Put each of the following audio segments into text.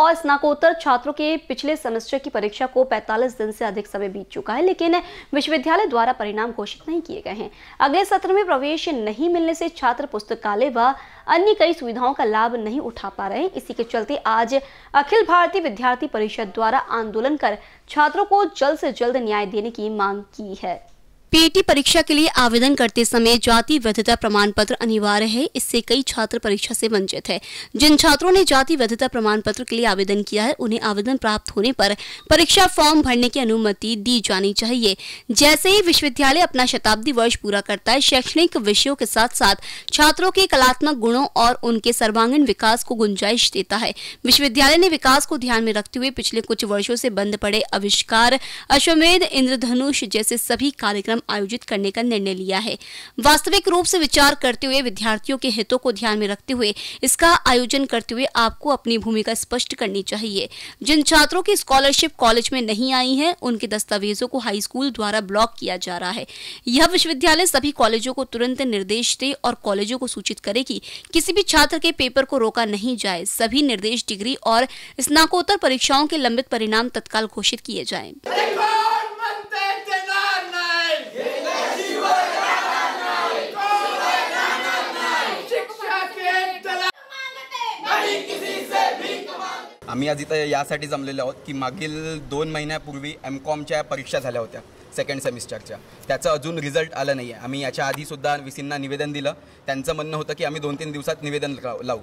और स्नाकोत्तर छात्रों के पिछले सेमेस्टर की परीक्षा को 45 दिन से अधिक समय बीत चुका है लेकिन विश्वविद्यालय द्वारा परिणाम घोषित नहीं किए गए हैं अगले सत्र में प्रवेश नहीं मिलने से छात्र पुस्तकालय व अन्य कई सुविधाओं का लाभ नहीं उठा पा रहे हैं इसी के चलते आज अखिल भारतीय विद्यार्थी परिषद द्वारा आंदोलन कर छात्रों को जल्द से जल्द न्याय देने की मांग की है पीईटी e परीक्षा के लिए आवेदन करते समय जाति वैधता प्रमाण पत्र अनिवार्य है इससे कई छात्र परीक्षा से वंचित है जिन छात्रों ने जाति वैधता प्रमाण पत्र के लिए आवेदन किया है उन्हें आवेदन प्राप्त होने पर परीक्षा फॉर्म भरने की अनुमति दी जानी चाहिए जैसे ही विश्वविद्यालय अपना शताब्दी वर्ष पूरा करता है शैक्षणिक विषयों के साथ साथ छात्रों के कलात्मक गुणों और उनके सर्वांगीण विकास को गुंजाइश देता है विश्वविद्यालय ने विकास को ध्यान में रखते हुए पिछले कुछ वर्षो से बंद पड़े आविष्कार अश्वमेध इंद्रधनुष जैसे सभी कार्यक्रम कार्यक्रम आयोजित करने का निर्णय लिया है वास्तविक रूप से विचार करते हुए विद्यार्थियों के हितों को ध्यान में रखते हुए इसका आयोजन करते हुए आपको अपनी भूमिका स्पष्ट करनी चाहिए जिन छात्रों की स्कॉलरशिप कॉलेज में नहीं आई है उनके दस्तावेजों को हाई स्कूल द्वारा ब्लॉक किया जा रहा है यह विश्वविद्यालय सभी कॉलेजों को तुरंत निर्देश दे और कॉलेजों को सूचित करे कि किसी भी छात्र के पेपर को रोका नहीं जाए सभी निर्देश डिग्री और स्नाकोत्तर परीक्षाओं के लंबित परिणाम तत्काल घोषित किए जाएं। आम्ही आज इथं यासाठी जमलेलो आहोत की मागील दोन महिन्यापूर्वी एम कॉमच्या परीक्षा झाल्या होत्या सेकंड सेमिस्टरच्या त्याचा अजून रिझल्ट आला नाही आहे आम्ही याच्या आधीसुद्धा विसींना निवेदन दिलं त्यांचं म्हणणं होतं की आम्ही दोन तीन दिवसात निवेदन लावू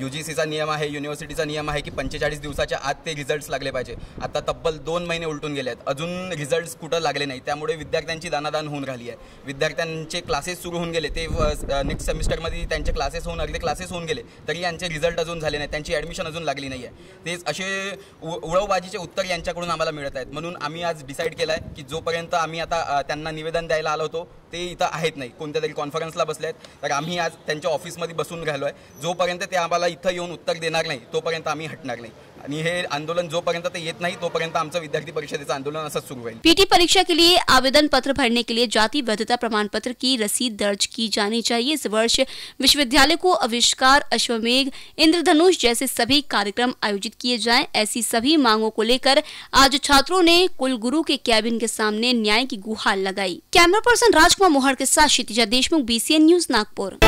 यू जी सीचा नियम आहे युनिव्हर्सिटीचा नियम आहे की पंचेचाळीस दिवसाच्या आत ते रिझल्ट्स लागले पाहिजे आता तब्बल दोन महिने उलटून गेले आहेत अजून रिझल्ट्स कुठं लागले नाही त्यामुळे विद्यार्थ्यांची दानादान होऊन राहिली आहे विद्यार्थ्यांचे क्लासेस सुरू होऊन गेले ते नेक्स्ट सेमिस्टरमध्ये त्यांचे क्लासेस होऊन अर्धे क्लासेस होऊन गेले तरी यांचे रिझल्ट अजून झाले नाही त्यांची ॲडमिशन अजून लागली नाही आहे तेच असे उळवबाजीचे उत्तर यांच्याकडून आम्हाला मिळत आहेत म्हणून आम्ही आज डिसाईड केला आहे की जोपर्यंत आम्ही आता त्यांना निवेदन द्यायला आलो होतो ते इथं आहेत नाही कोणत्या तरी कॉन्फरन्सला बसले आहेत तर आम्ही आज त्यांच्या ऑफिसमध्ये बसून राहिलो आहे जोपर्यंत ते आम्हाला इथं येऊन उत्तर देणार नाही तोपर्यंत आम्ही हटणार नाही आंदोलन जो पर्यत येत नाही विद्यार्थी परिषदेचं आंदोलन पीटी परीक्षा के लिए आवेदन पत्र भरने के लिए जाति वैधता प्रमाण पत्र की रसीद दर्ज की जानी चाहिए इस वर्ष विश्वविद्यालय को अविष्कार अश्वमेघ इंद्रधनुष जैसे सभी कार्यक्रम आयोजित किए जाए ऐसी सभी मांगों को लेकर आज छात्रों ने कुलगुरु के कैबिन के सामने न्याय की गुहार लगाई कैमरा पर्सन राजकुमार मोहर के साथ क्षितिजा देशमुख बी न्यूज नागपुर